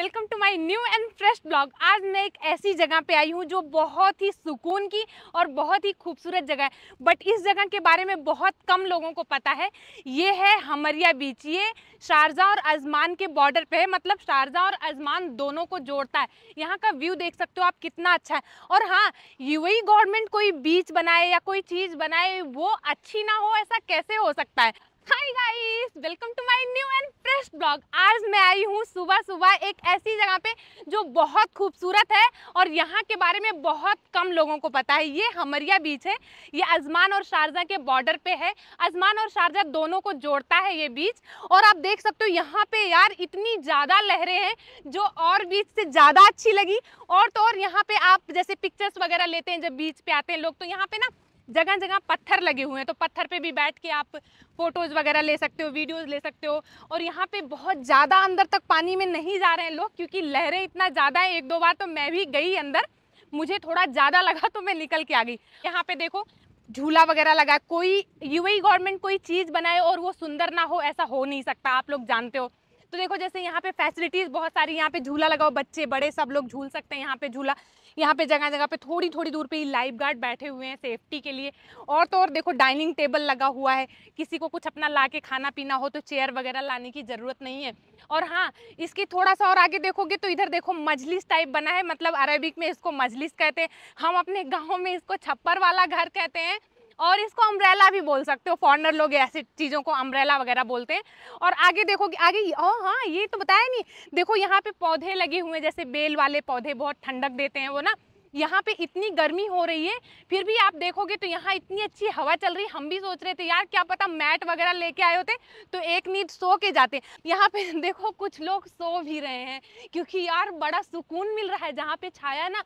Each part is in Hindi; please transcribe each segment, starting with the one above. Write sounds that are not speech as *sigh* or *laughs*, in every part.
welcome to my new and fresh blog आज मैं एक ऐसी जगह पे आई हूँ जो बहुत ही सुकून की और बहुत ही खूबसूरत जगह है बट इस जगह के बारे में बहुत कम लोगों को पता है ये है हमरिया बीच ये शारजा और अजमान के बॉर्डर पे है मतलब शारजा और अजमान दोनों को जोड़ता है यहाँ का व्यू देख सकते हो आप कितना अच्छा है और हाँ यू गवर्नमेंट e कोई बीच बनाए या कोई चीज़ बनाए वो अच्छी ना हो ऐसा कैसे हो सकता है hi guys welcome to my new and fresh blog आज मैं आई हूँ सुबह सुबह एक ऐसी जगह पे जो बहुत खूबसूरत है और यहाँ के बारे में बहुत कम लोगों को पता है ये हमरिया बीच है ये अजमान और शारजा के बॉर्डर पे है अजमान और शारजा दोनों को जोड़ता है ये बीच और आप देख सकते हो यहाँ पे यार इतनी ज़्यादा लहरें हैं जो और बीच से ज़्यादा अच्छी लगी और तो और यहाँ पे आप जैसे पिक्चर्स वगैरह लेते हैं जब बीच पे आते हैं लोग तो यहाँ पे ना जगह जगह पत्थर लगे हुए हैं तो पत्थर पे भी बैठ के आप फोटोज़ वगैरह ले सकते हो वीडियोस ले सकते हो और यहाँ पे बहुत ज़्यादा अंदर तक पानी में नहीं जा रहे हैं लोग क्योंकि लहरें इतना ज़्यादा है एक दो बार तो मैं भी गई अंदर मुझे थोड़ा ज़्यादा लगा तो मैं निकल के आ गई यहाँ पे देखो झूला वगैरह लगा कोई यूएई गवर्नमेंट e कोई चीज़ बनाए और वो सुंदर ना हो ऐसा हो नहीं सकता आप लोग जानते हो तो देखो जैसे यहाँ पे फैसिलिटीज़ बहुत सारी यहाँ पे झूला लगाओ बच्चे बड़े सब लोग झूल सकते हैं यहाँ पे झूला यहाँ पे जगह जगह पे थोड़ी थोड़ी दूर पे ही लाइफ गार्ड बैठे हुए हैं सेफ्टी के लिए और तो और देखो डाइनिंग टेबल लगा हुआ है किसी को कुछ अपना ला के खाना पीना हो तो चेयर वगैरह लाने की ज़रूरत नहीं है और हाँ इसकी थोड़ा सा और आगे देखोगे तो इधर देखो मजलिस टाइप बना है मतलब अरेबिक में इसको मजलिस कहते हैं हम अपने गाँव में इसको छप्पर वाला घर कहते हैं और इसको अम्ब्रेला भी बोल सकते हो फॉरनर लोग ऐसी चीज़ों को अम्ब्रेला वगैरह बोलते हैं और आगे देखो आगे ओ हाँ ये तो बताया नहीं देखो यहाँ पे पौधे लगे हुए हैं जैसे बेल वाले पौधे बहुत ठंडक देते हैं वो ना यहाँ पे इतनी गर्मी हो रही है फिर भी आप देखोगे तो यहाँ इतनी अच्छी हवा चल रही हम भी सोच रहे थे यार क्या पता मैट वगैरह लेके आए होते तो एक नींद सो के जाते यहाँ पे *laughs* देखो कुछ लोग सो भी रहे हैं क्योंकि यार बड़ा सुकून मिल रहा है जहाँ पे छाया ना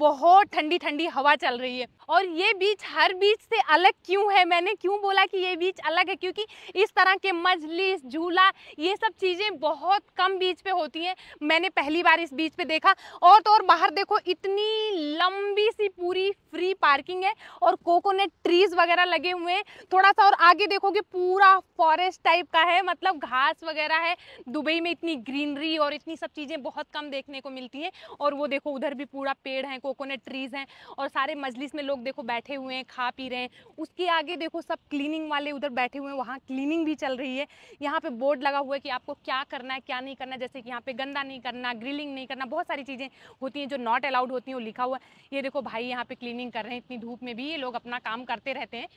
बहुत ठंडी ठंडी हवा चल रही है और ये बीच हर बीच से अलग क्यों है मैंने क्यों बोला कि ये बीच अलग है क्योंकि इस तरह के मजलिस झूला ये सब चीज़ें बहुत कम बीच पे होती हैं मैंने पहली बार इस बीच पे देखा और तो और बाहर देखो इतनी लंबी सी पूरी फ्री पार्किंग है और कोकोनट ट्रीज वगैरह लगे हुए हैं थोड़ा सा और आगे देखोगे पूरा फॉरेस्ट टाइप का है मतलब घास वगैरह है दुबई में इतनी ग्रीनरी और इतनी सब चीज़ें बहुत कम देखने को मिलती हैं और वो देखो उधर भी पूरा पेड़ है कोकोनट ट्रीज़ हैं और सारे मजलिस में लोग देखो बैठे हुए हैं खा पी रहे हैं उसके आगे देखो सब क्लीनिंग वाले उधर बैठे हुए हैं वहाँ क्लीनिंग भी चल रही है यहाँ पे बोर्ड लगा हुआ है कि आपको क्या करना है क्या नहीं करना जैसे कि यहाँ पे गंदा नहीं करना ग्रिलिंग नहीं करना बहुत सारी चीज़ें होती हैं जो नॉट अलाउड होती हैं वो लिखा हुआ है ये देखो भाई यहाँ पे क्लीनिंग कर रहे हैं इतनी धूप में भी ये लोग अपना काम करते रहते हैं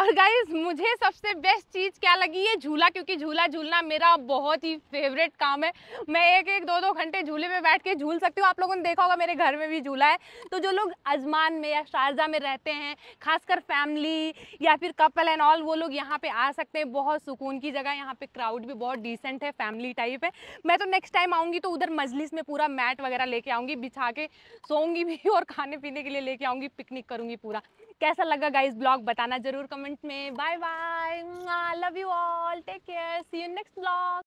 और गाइज मुझे सबसे बेस्ट चीज़ क्या लगी है झूला क्योंकि झूला झूलना मेरा बहुत ही फेवरेट काम है मैं एक एक दो दो घंटे झूले में बैठ के झूल सकती हूँ आप लोगों ने देखा होगा मेरे घर में भी झूला है तो जो लोग अजमान में या शारजा में रहते हैं खासकर फैमिली या फिर कपल एंड ऑल वो लोग यहाँ पे आ सकते हैं बहुत सुकून की जगह यहाँ पे क्राउड भी बहुत डिसेंट है फैमिली टाइप है मैं तो नेक्स्ट टाइम आऊँगी तो उधर मजलिस में पूरा मैट वगैरह लेके आऊँगी बिछा के सोऊंगी भी *laughs* और खाने पीने के लिए लेके आऊँगी पिकनिक करूँगी पूरा कैसा लगा इस ब्लॉग बताना जरूर कमेंट में bye bye love you all take care see you next blog